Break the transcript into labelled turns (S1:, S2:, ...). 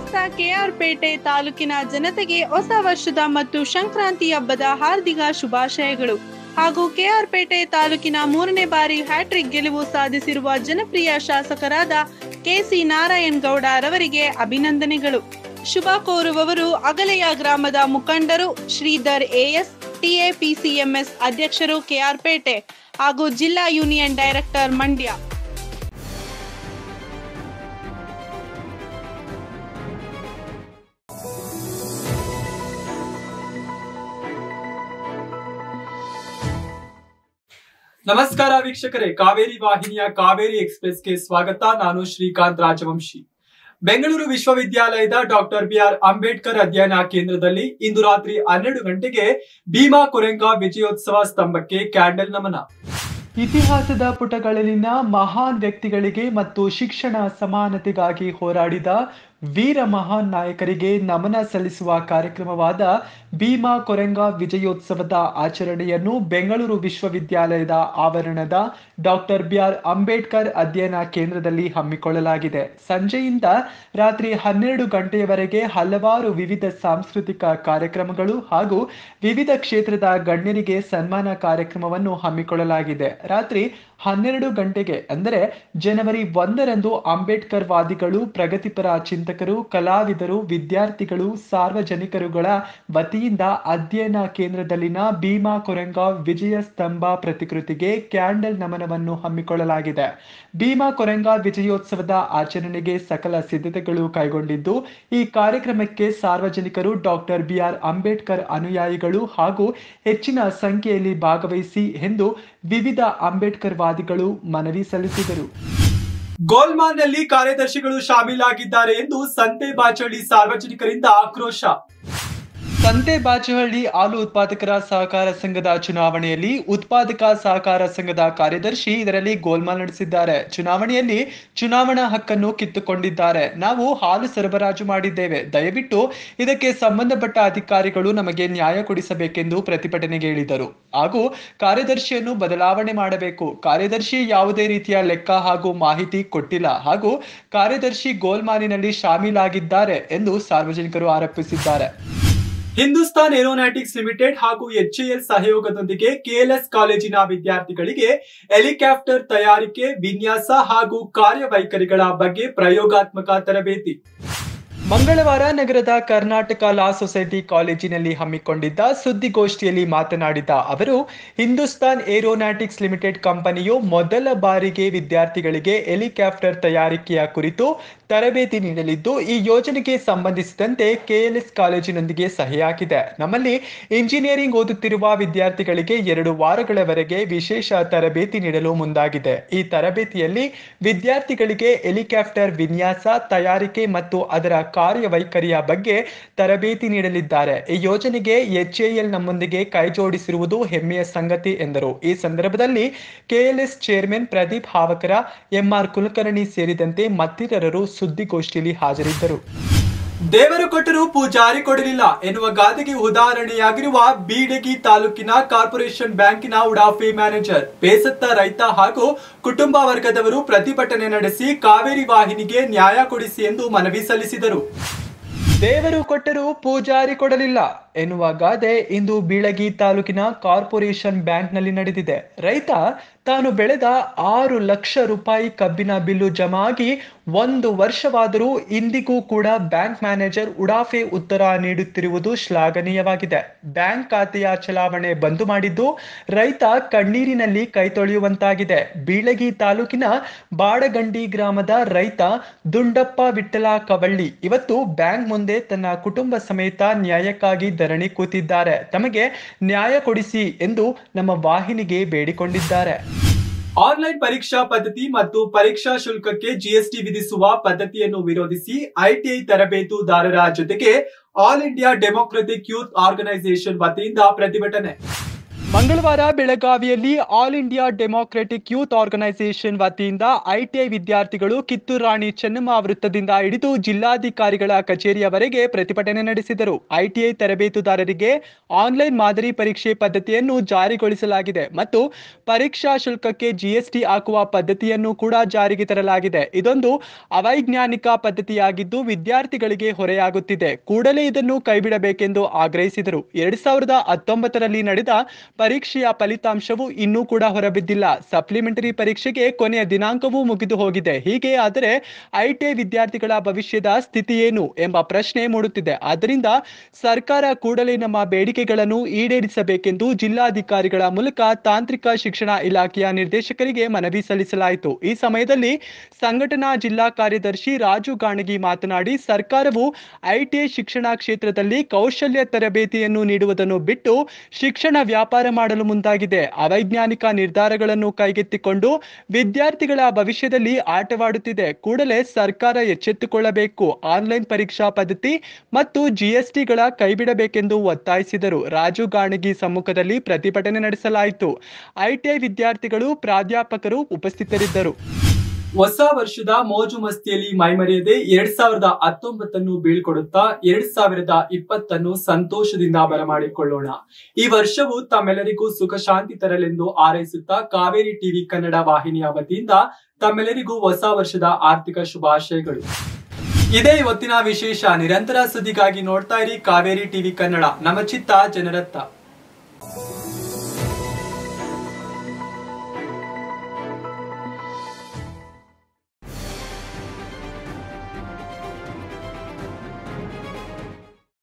S1: ಸಮಸ್ತ ಪೇಟೆ ತಾಲೂಕಿನ ಜನತೆಗೆ ಹೊಸ ವರ್ಷದ ಮತ್ತು ಸಂಕ್ರಾಂತಿ ಹಬ್ಬದ ಹಾರ್ದಿಕ ಶುಭಾಶಯಗಳು ಹಾಗೂ ಪೇಟೆ ತಾಲೂಕಿನ ಮೂರನೇ ಬಾರಿ ಹ್ಯಾಟ್ರಿಕ್ ಗೆಲುವು ಸಾಧಿಸಿರುವ ಜನಪ್ರಿಯ ಶಾಸಕರಾದ ಕೆಸಿ ನಾರಾಯಣ್ ಗೌಡ ರವರಿಗೆ ಅಭಿನಂದನೆಗಳು ಶುಭ ಕೋರುವವರು ಅಗಲೆಯ ಗ್ರಾಮದ ಮುಖಂಡರು ಶ್ರೀಧರ್ ಎಎಸ್ ಟಿಎಪಿಸಿಎಂಎಸ್ ಅಧ್ಯಕ್ಷರು ಪೇಟೆ ಹಾಗೂ ಜಿಲ್ಲಾ ಯೂನಿಯನ್ ಡೈರೆಕ್ಟರ್ ಮಂಡ್ಯ ನಮಸ್ಕಾರ ವೀಕ್ಷಕರೇ ಕಾವೇರಿ ವಾಹಿನಿಯ ಕಾವೇರಿ ಗೆ ಸ್ವಾಗತ ನಾನು ಶ್ರೀಕಾಂತ್ ರಾಜವಂಶಿ ಬೆಂಗಳೂರು ವಿಶ್ವವಿದ್ಯಾಲಯದ ಡಾಕ್ಟರ್ ಬಿಆರ್ ಅಂಬೇಡ್ಕರ್ ಅಧ್ಯಯನ ಕೇಂದ್ರದಲ್ಲಿ ಇಂದು ರಾತ್ರಿ ಹನ್ನೆರಡು ಗಂಟೆಗೆ ಭೀಮಾ ಕೊರೆಂಗಾ ವಿಜಯೋತ್ಸವ ಸ್ತಂಭಕ್ಕೆ ಕ್ಯಾಂಡಲ್ ನಮನ ಇತಿಹಾಸದ ಪುಟಗಳಲ್ಲಿನ ಮಹಾನ್ ವ್ಯಕ್ತಿಗಳಿಗೆ ಮತ್ತು ಶಿಕ್ಷಣ ಸಮಾನತೆಗಾಗಿ ಹೋರಾಡಿದ ವೀರ ಮಹಾನ್ ನಾಯಕರಿಗೆ ನಮನ ಸಲ್ಲಿಸುವ ಕಾರ್ಯಕ್ರಮವಾದ ಭೀಮಾ ಕೊರೆಂಗ ವಿಜಯೋತ್ಸವದ ಆಚರಣೆಯನ್ನು ಬೆಂಗಳೂರು ವಿಶ್ವವಿದ್ಯಾಲಯದ ಆವರಣದ ಡಾಕ್ಟರ್ ಬಿ ಆರ್ ಅಂಬೇಡ್ಕರ್ ಅಧ್ಯಯನ ಕೇಂದ್ರದಲ್ಲಿ ಹಮ್ಮಿಕೊಳ್ಳಲಾಗಿದೆ ಸಂಜೆಯಿಂದ ರಾತ್ರಿ ಹನ್ನೆರಡು ಗಂಟೆಯವರೆಗೆ ಹಲವಾರು ವಿವಿಧ ಸಾಂಸ್ಕೃತಿಕ ಕಾರ್ಯಕ್ರಮಗಳು ಹಾಗೂ ವಿವಿಧ ಕ್ಷೇತ್ರದ ಗಣ್ಯರಿಗೆ ಸನ್ಮಾನ ಕಾರ್ಯಕ್ರಮವನ್ನು ಹಮ್ಮಿಕೊಳ್ಳಲಾಗಿದೆ ರಾತ್ರಿ ಹನ್ನೆರಡು ಗಂಟೆಗೆ ಅಂದರೆ ಜನವರಿ ಒಂದರಂದು ಅಂಬೇಡ್ಕರ್ ವಾದಿಗಳು ಪ್ರಗತಿಪರ ಚಿಂತಕರು ಕಲಾವಿದರು ವಿದ್ಯಾರ್ಥಿಗಳು ಸಾರ್ವಜನಿಕರುಗಳ ವತಿಯಿಂದ ಅಧ್ಯಯನ ಕೇಂದ್ರದಲ್ಲಿನ ಭೀಮಾ ಕೊರೆಂಗಾವ್ ವಿಜಯ ಸ್ತಂಭ ಪ್ರತಿಕೃತಿಗೆ ಕ್ಯಾಂಡಲ್ ನಮನವನ್ನು ಹಮ್ಮಿಕೊಳ್ಳಲಾಗಿದೆ ಭೀಮಾ ಕೊರೆಂಗಾವ್ ವಿಜಯೋತ್ಸವದ ಆಚರಣೆಗೆ ಸಕಲ ಸಿದ್ಧತೆಗಳು ಕೈಗೊಂಡಿದ್ದು ಈ ಕಾರ್ಯಕ್ರಮಕ್ಕೆ ಸಾರ್ವಜನಿಕರು ಡಾಕ್ಟರ್ ಬಿಆರ್ ಅಂಬೇಡ್ಕರ್ ಅನುಯಾಯಿಗಳು ಹಾಗೂ ಹೆಚ್ಚಿನ ಸಂಖ್ಯೆಯಲ್ಲಿ ಭಾಗವಹಿಸಿ ಎಂದು ವಿವಿಧ ಅಂಬೇಡ್ಕರ್ ವಾದಿಗಳು ಮನವಿ ಸಲ್ಲಿಸಿದರು ಗೋಲ್ಮಾನ್ನಲ್ಲಿ ಕಾರ್ಯದರ್ಶಿಗಳು ಶಾಮೀಲಾಗಿದ್ದಾರೆ ಎಂದು ಸಂತೆ ಬಾಚಳ್ಳಿ ಸಾರ್ವಜನಿಕರಿಂದ ಆಕ್ರೋಶ ಸಂತೆ ಬಾಚಹಳ್ಳಿ ಹಾಲು ಉತ್ಪಾದಕರ ಸಹಕಾರ ಸಂಘದ ಚುನಾವಣೆಯಲ್ಲಿ ಉತ್ಪಾದಕ ಸಹಕಾರ ಸಂಘದ ಕಾರ್ಯದರ್ಶಿ ಇದರಲ್ಲಿ ಗೋಲ್ಮಾಲ್ ನಡೆಸಿದ್ದಾರೆ ಚುನಾವಣೆಯಲ್ಲಿ ಚುನಾವಣಾ ಹಕ್ಕನ್ನು ಕಿತ್ತುಕೊಂಡಿದ್ದಾರೆ ನಾವು ಹಾಲು ಸರಬರಾಜು ಮಾಡಿದ್ದೇವೆ ದಯವಿಟ್ಟು ಇದಕ್ಕೆ ಸಂಬಂಧಪಟ್ಟ ಅಧಿಕಾರಿಗಳು ನಮಗೆ ನ್ಯಾಯ ಕೊಡಿಸಬೇಕೆಂದು ಪ್ರತಿಭಟನೆಗೆ ಹೇಳಿದರು ಹಾಗೂ ಕಾರ್ಯದರ್ಶಿಯನ್ನು ಬದಲಾವಣೆ ಮಾಡಬೇಕು ಕಾರ್ಯದರ್ಶಿ ಯಾವುದೇ ರೀತಿಯ ಲೆಕ್ಕ ಹಾಗೂ ಮಾಹಿತಿ ಕೊಟ್ಟಿಲ್ಲ ಹಾಗೂ ಕಾರ್ಯದರ್ಶಿ ಗೋಲ್ಮಾಲಿನಲ್ಲಿ ಶಾಮೀಲಾಗಿದ್ದಾರೆ ಎಂದು ಸಾರ್ವಜನಿಕರು ಆರೋಪಿಸಿದ್ದಾರೆ ಹಿಂದೂಸ್ತಾನ್ ಏರೋನಾಟಿಕ್ಸ್ ಲಿಮಿಟೆಡ್ ಹಾಗೂ ಎಚ್ಎಎಲ್ ಸಹಯೋಗದೊಂದಿಗೆ ಕೆಎಲ್ಎಸ್ ಕಾಲೇಜಿನ ವಿದ್ಯಾರ್ಥಿಗಳಿಗೆ ಹೆಲಿಕಾಪ್ಟರ್ ತಯಾರಿಕೆ ವಿನ್ಯಾಸ ಹಾಗೂ ಕಾರ್ಯವೈಖರಿಗಳ ಬಗ್ಗೆ ಪ್ರಯೋಗಾತ್ಮಕ ತರಬೇತಿ ಮಂಗಳವಾರ ನಗರದ ಕರ್ನಾಟಕ ಲಾ ಸೊಸೈಟಿ ಕಾಲೇಜಿನಲ್ಲಿ ಹಮ್ಮಿಕೊಂಡಿದ್ದ ಸುದ್ದಿಗೋಷ್ಠಿಯಲ್ಲಿ ಮಾತನಾಡಿದ ಅವರು ಹಿಂದೂಸ್ತಾನ್ ಏರೋನಾಟಿಕ್ಸ್ ಲಿಮಿಟೆಡ್ ಕಂಪನಿಯು ಮೊದಲ ಬಾರಿಗೆ ವಿದ್ಯಾರ್ಥಿಗಳಿಗೆ ಹೆಲಿಕಾಪ್ಟರ್ ತಯಾರಿಕೆಯ ಕುರಿತು ತರಬೇತಿ ನೀಡಲಿದ್ದು ಈ ಯೋಜನೆಗೆ ಸಂಬಂಧಿಸಿದಂತೆ ಕೆಎಲ್ಎಸ್ ಕಾಲೇಜಿನೊಂದಿಗೆ ಸಹಿಯಾಗಿದೆ ನಮ್ಮಲ್ಲಿ ಇಂಜಿನಿಯರಿಂಗ್ ಓದುತ್ತಿರುವ ವಿದ್ಯಾರ್ಥಿಗಳಿಗೆ ಎರಡು ವಾರಗಳವರೆಗೆ ವಿಶೇಷ ತರಬೇತಿ ನೀಡಲು ಮುಂದಾಗಿದೆ ಈ ತರಬೇತಿಯಲ್ಲಿ ವಿದ್ಯಾರ್ಥಿಗಳಿಗೆ ಹೆಲಿಕಾಪ್ಟರ್ ವಿನ್ಯಾಸ ತಯಾರಿಕೆ ಮತ್ತು ಅದರ ಕಾರ್ಯವೈಖರಿಯ ಬಗ್ಗೆ ತರಬೇತಿ ನೀಡಲಿದ್ದಾರೆ ಈ ಯೋಜನೆಗೆ ಎಚ್ಎಎಲ್ ನಮ್ಮೊಂದಿಗೆ ಕೈಜೋಡಿಸಿರುವುದು ಹೆಮ್ಮೆಯ ಸಂಗತಿ ಎಂದರು ಈ ಸಂದರ್ಭದಲ್ಲಿ KLS chairman Pradeep Havakar MR Kulkarni ಸೇರಿದಂತೆ ಮತ್ತಿತರರು ಸುದ್ದಿಗೋಷ್ಠಿಯಲ್ಲಿ ಹಾಜರಿದ್ದರು ದೇವರು ಕೊಟ್ಟರೂ ಪೂಜಾರಿ ಕೊಡಲಿಲ್ಲ ಎನ್ನುವ ಗಾದೆಗೆ ಉದಾಹರಣೆಯಾಗಿರುವ ಬೀಡಗಿ ತಾಲೂಕಿನ ಕಾರ್ಪೊರೇಷನ್ ಬ್ಯಾಂಕಿನ ಉಡಾಫಿ ಮ್ಯಾನೇಜರ್ ಬೇಸತ್ತ ರೈತ ಹಾಗೂ ಕುಟುಂಬ ವರ್ಗದವರು ಪ್ರತಿಭಟನೆ ನಡೆಸಿ ಕಾವೇರಿ ವಾಹಿನಿಗೆ ನ್ಯಾಯ ಕೊಡಿಸಿ ಎಂದು ಮನವಿ ಸಲ್ಲಿಸಿದರು ದೇವರು ಕೊಟ್ಟರೂ ಪೂಜಾರಿ ಕೊಡಲಿಲ್ಲ ಎನ್ನುವ ಗಾದೆ ಇಂದು ಬೀಳಗಿ ತಾಲೂಕಿನ ಕಾರ್ಪೊರೇಷನ್ ಬ್ಯಾಂಕ್ನಲ್ಲಿ ನಡೆದಿದೆ ರೈತ ತಾನು ಬೆಳೆದ ಆರು ಲಕ್ಷ ರೂಪಾಯಿ ಕಬ್ಬಿನ ಬಿಲ್ಲು ಜಮಾಗಿ ಒಂದು ವರ್ಷವಾದರೂ ಇಂದಿಗೂ ಕೂಡ ಬ್ಯಾಂಕ್ ಮ್ಯಾನೇಜರ್ ಉಡಾಫೆ ಉತ್ತರ ನೀಡುತ್ತಿರುವುದು ಶ್ಲಾಘನೀಯವಾಗಿದೆ ಬ್ಯಾಂಕ್ ಖಾತೆಯ ಚಲಾವಣೆ ಬಂದು ಮಾಡಿದ್ದು ರೈತ ಕಣ್ಣೀರಿನಲ್ಲಿ ಕೈ ತೊಳೆಯುವಂತಾಗಿದೆ ಬೀಳಗಿ ತಾಲೂಕಿನ ಬಾಡಗಂಡಿ ಗ್ರಾಮದ ರೈತ ದುಂಡಪ್ಪ ವಿಠಲ ಕವಳ್ಳಿ ಇವತ್ತು ಬ್ಯಾಂಕ್ ಮುಂದೆ ತನ್ನ ಕುಟುಂಬ ಸಮೇತ ನ್ಯಾಯಕ್ಕಾಗಿ ಧರಣಿ ಕೂತಿದ್ದಾರೆ ತಮಗೆ ನ್ಯಾಯ ಕೊಡಿಸಿ ಎಂದು ನಮ್ಮ ವಾಹಿನಿಗೆ ಬೇಡಿಕೊಂಡಿದ್ದಾರೆ ಆನ್ಲೈನ್ ಪರೀಕ್ಷಾ ಪದ್ಧತಿ ಮತ್ತು ಪರೀಕ್ಷಾ ಶುಲ್ಕಕ್ಕೆ ಜಿಎಸ್ಟಿ ವಿಧಿಸುವ ಪದ್ಧತಿಯನ್ನು ವಿರೋಧಿಸಿ ಐಟಿಐ ತರಬೇತುದಾರರ ಜೊತೆಗೆ all India democratic youth organisation ವತಿಯಿಂದ ಪ್ರತಿಭಟನೆ ಮಂಗಳವಾರ ಬೆಳಗಾವಿಯಲ್ಲಿ all India democratic youth organisation ವತಿಯಿಂದ ಐಟಿಐ ವಿದ್ಯಾರ್ಥಿಗಳು ಕಿತ್ತೂರು ರಾಣಿ ಚೆನ್ನಮ್ಮ ವೃತ್ತದಿಂದ ಹಿಡಿದು ಜಿಲ್ಲಾಧಿಕಾರಿಗಳ ಕಚೇರಿಯವರೆಗೆ ಪ್ರತಿಭಟನೆ ನಡೆಸಿದರು ಐಟಿಐ ತರಬೇತುದಾರರಿಗೆ ಆನ್ಲೈನ್ ಮಾದರಿ ಪರೀಕ್ಷೆ ಪದ್ಧತಿಯನ್ನು ಜಾರಿಗೊಳಿಸಲಾಗಿದೆ ಮತ್ತು ಪರೀಕ್ಷಾ ಶುಲ್ಕಕ್ಕೆ ಜಿಎಸ್ಟಿ ಹಾಕುವ ಪದ್ಧತಿಯನ್ನು ಕೂಡ ಜಾರಿಗೆ ತರಲಾಗಿದೆ ಇದೊಂದು ಅವೈಜ್ಞಾನಿಕ ಪದ್ಧತಿಯಾಗಿದ್ದು ವಿದ್ಯಾರ್ಥಿಗಳಿಗೆ ಹೊರೆಯಾಗುತ್ತಿದೆ ಕೂಡಲೇ ಇದನ್ನು ಕೈಬಿಡಬೇಕೆಂದು ಆಗ್ರಹಿಸಿದರು ಎರಡ್ ಸಾವಿರದ ಹತ್ತೊಂಬತ್ತರಲ್ಲಿ ನಡೆದ ಪರೀಕ್ಷೆಯ ಫಲಿತಾಂಶವೂ ಇನ್ನೂ ಕೂಡ ಹೊರಬಿದ್ದಿಲ್ಲ ಸಪ್ಲಿಮೆಂಟರಿ ಪರೀಕ್ಷೆಗೆ ಕೊನೆಯ ದಿನಾಂಕವೂ ಮುಗಿದು ಹೋಗಿದೆ ಹೀಗೆ ಆದರೆ ಐಟಿಐ ವಿದ್ಯಾರ್ಥಿಗಳ ಭವಿಷ್ಯದ ಸ್ಥಿತಿ ಏನು ಎಂಬ ಪ್ರಶ್ನೆ ಮೂಡುತ್ತಿದೆ ಆದ್ದರಿಂದ ಸರ್ಕಾರ ಕೂಡಲೇ ನಮ್ಮ ಬೇಡಿಕೆಗಳನ್ನು ಈಡೇರಿಸಬೇಕೆಂದು ಜಿಲ್ಲಾಧಿಕಾರಿಗಳ ಮೂಲಕ ತಾಂತ್ರಿಕ ಶಿಕ್ಷಣ ಇಲಾಖೆಯ ನಿರ್ದೇಶಕರಿಗೆ ಮನವಿ ಸಲ್ಲಿಸಲಾಯಿತು ಈ ಸಮಯದಲ್ಲಿ ಸಂಘಟನಾ ಜಿಲ್ಲಾ ಕಾರ್ಯದರ್ಶಿ ರಾಜು ಗಾಣಗಿ ಮಾತನಾಡಿ ಸರ್ಕಾರವು ಐಟಿಐ ಶಿಕ್ಷಣ ಕ್ಷೇತ್ರದಲ್ಲಿ ಕೌಶಲ್ಯ ತರಬೇತಿಯನ್ನು ನೀಡುವುದನ್ನು ಬಿಟ್ಟು ಶಿಕ್ಷಣ ವ್ಯಾಪಾರ ವ್ಯವಹಾರ ಮಾಡಲು ಮುಂದಾಗಿದೆ ಅವೈಜ್ಞಾನಿಕ ನಿರ್ಧಾರಗಳನ್ನು ಕೈಗೆತ್ತಿಕೊಂಡು ವಿದ್ಯಾರ್ಥಿಗಳ ಭವಿಷ್ಯದಲ್ಲಿ ಆಟವಾಡುತ್ತಿದೆ ಕೂಡಲೇ ಸರ್ಕಾರ ಎಚ್ಚೆತ್ತುಕೊಳ್ಳಬೇಕು ಆನ್ಲೈನ್ ಪರೀಕ್ಷಾ ಪದ್ಧತಿ ಮತ್ತು ಜಿಎಸ್ಟಿಗಳ ಕೈಬಿಡಬೇಕೆಂದು ಒತ್ತಾಯಿಸಿದರು ರಾಜು ಗಾಣಗಿ ಸಮ್ಮುಖದಲ್ಲಿ ಪ್ರತಿಭಟನೆ ನಡೆಸಲಾಯಿತು ಐಟಿಐ ವಿದ್ಯಾರ್ಥಿಗಳು ಪ್ರಾಧ್ಯಾಪಕರು ಉಪಸ್ಥಿತರಿದ್ದರು ಹೊಸ ವರ್ಷದ ಮೋಜು ಮಸ್ತಿಯಲ್ಲಿ ಮೈಮರೆಯದೆ ಎರಡ್ ಸಾವಿರದ ಹತ್ತೊಂಬತ್ತನ್ನು ಬೀಳ್ಕೊಡುತ್ತಾ ಎರಡ್ ಸಾವಿರದ ಇಪ್ಪತ್ತನ್ನು ಸಂತೋಷದಿಂದ ಬರಮಾಡಿಕೊಳ್ಳೋಣ ಈ ವರ್ಷವು ತಮ್ಮೆಲ್ಲರಿಗೂ ಸುಖ ಶಾಂತಿ ತರಲೆಂದು ಹಾರೈಸುತ್ತಾ ಕಾವೇರಿ ಟಿವಿ ಕನ್ನಡ ವಾಹಿನಿಯ ವತಿಯಿಂದ ತಮ್ಮೆಲ್ಲರಿಗೂ ಹೊಸ ವರ್ಷದ ಆರ್ಥಿಕ ಶುಭಾಶಯಗಳು ಇದೇ ಇವತ್ತಿನ ವಿಶೇಷ ನಿರಂತರ ಸುದ್ದಿಗಾಗಿ ನೋಡ್ತಾ ಇರಿ ಕಾವೇರಿ ಟಿವಿ ಕನ್ನಡ ನಮ್ಮ ಚಿತ್ತ ಜನರತ್ತ